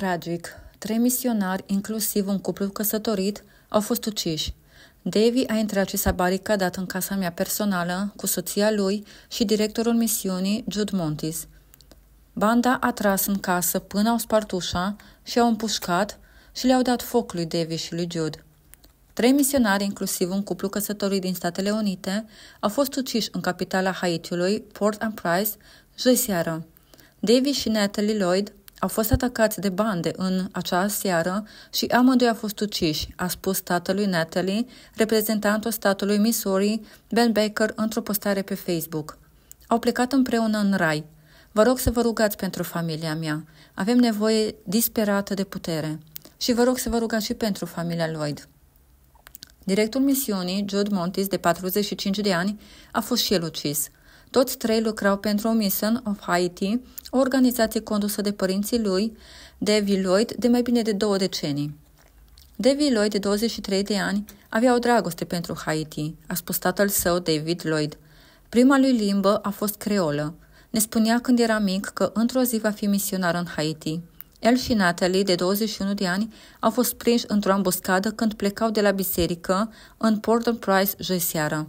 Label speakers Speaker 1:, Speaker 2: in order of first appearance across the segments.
Speaker 1: Tragic, trei misionari, inclusiv un cuplu căsătorit, au fost uciși. Davy a intrat și s-a baricadat în casa mea personală cu soția lui și directorul misiunii, Jude Montis. Banda a tras în casă până au spart ușa și au împușcat și le-au dat foc lui Davy și lui Jude. Trei misionari, inclusiv un cuplu căsătorit din Statele Unite, au fost uciși în capitala Haitiului, Port and Price, joi seară. Davy și Natalie Lloyd au fost atacați de bande în acea seară și amândoi au fost uciși, a spus tatălui Natalie, reprezentantul statului Missouri, Ben Baker, într-o postare pe Facebook. Au plecat împreună în rai. Vă rog să vă rugați pentru familia mea. Avem nevoie disperată de putere. Și vă rog să vă rugați și pentru familia Lloyd. Directul misiunii, Jude Montis, de 45 de ani, a fost și el ucis – toți trei lucrau pentru Mission of Haiti, o organizație condusă de părinții lui, Davy Lloyd, de mai bine de două decenii. Davy Lloyd, de 23 de ani, avea o dragoste pentru Haiti, a spus tatăl său David Lloyd. Prima lui limbă a fost creolă. Ne spunea când era mic că într-o zi va fi misionar în Haiti. El și Natalie, de 21 de ani, au fost prinși într-o ambuscadă când plecau de la biserică în Port-au-Prince joi seară.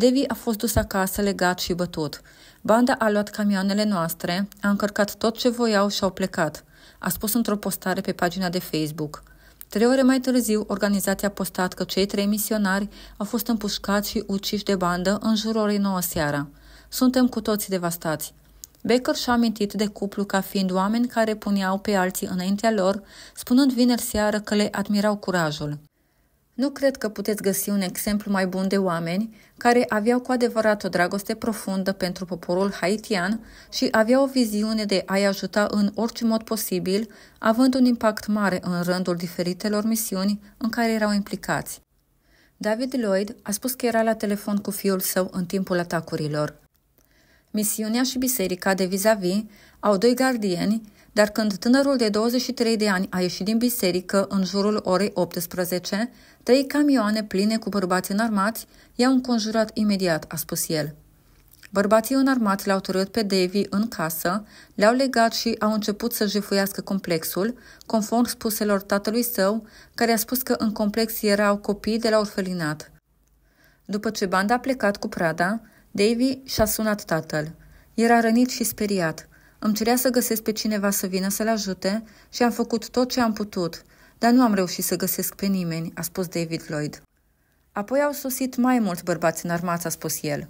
Speaker 1: Devi a fost dus acasă legat și bătut. Banda a luat camioanele noastre, a încărcat tot ce voiau și au plecat, a spus într-o postare pe pagina de Facebook. Trei ore mai târziu, organizația a postat că cei trei misionari au fost împușcați și uciși de bandă în jurul orei 9 seara. Suntem cu toții devastați. Baker și-a amintit de cuplu ca fiind oameni care puneau pe alții înaintea lor, spunând vineri seară că le admirau curajul. Nu cred că puteți găsi un exemplu mai bun de oameni care aveau cu adevărat o dragoste profundă pentru poporul haitian și aveau o viziune de a-i ajuta în orice mod posibil, având un impact mare în rândul diferitelor misiuni în care erau implicați. David Lloyd a spus că era la telefon cu fiul său în timpul atacurilor. Misiunea și biserica de vis-a-vis au doi gardieni, dar când tânărul de 23 de ani a ieșit din biserică în jurul orei 18, trei camioane pline cu bărbați înarmați i-au înconjurat imediat, a spus el. Bărbații înarmați l-au târât pe Davy în casă, le-au legat și au început să jefuiască complexul, conform spuselor tatălui său, care a spus că în complex erau copii de la orfelinat. După ce banda a plecat cu prada, Davy și-a sunat tatăl. Era rănit și speriat. Îmi cerea să găsesc pe cineva să vină să-l ajute și am făcut tot ce am putut, dar nu am reușit să găsesc pe nimeni, a spus David Lloyd. Apoi au sosit mai mulți bărbați în armață, a spus el.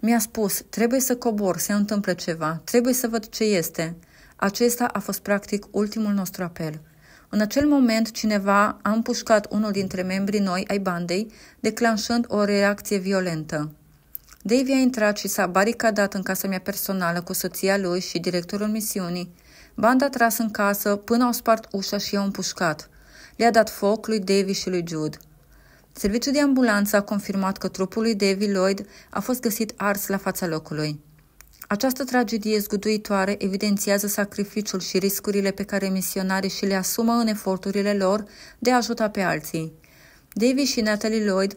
Speaker 1: Mi-a spus, trebuie să cobor, se întâmplă ceva, trebuie să văd ce este. Acesta a fost practic ultimul nostru apel. În acel moment, cineva a împușcat unul dintre membrii noi ai bandei, declanșând o reacție violentă. Davy a intrat și s-a baricadat în casa mea personală cu soția lui și directorul misiunii. Banda a tras în casă până au spart ușa și i-au împușcat. Le-a dat foc lui Davy și lui Jude. Serviciul de ambulanță a confirmat că trupul lui Davy Lloyd a fost găsit ars la fața locului. Această tragedie zguduitoare evidențiază sacrificiul și riscurile pe care misionarii și le asumă în eforturile lor de a ajuta pe alții. Davy și Natalie Lloyd,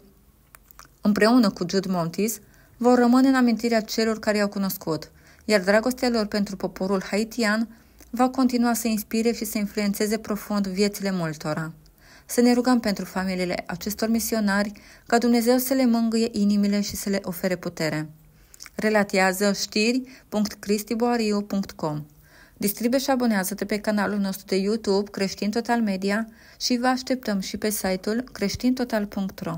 Speaker 1: împreună cu Jude Montis, vor rămâne în amintirea celor care i-au cunoscut, iar dragostea lor pentru poporul haitian va continua să inspire și să influențeze profund viețile multora. Să ne rugăm pentru familiile acestor misionari ca Dumnezeu să le mângâie inimile și să le ofere putere. Relatează știri.cristiboariu.com Distribuie și abonează-te pe canalul nostru de YouTube Creștin Total Media și vă așteptăm și pe site-ul creștintotal.ro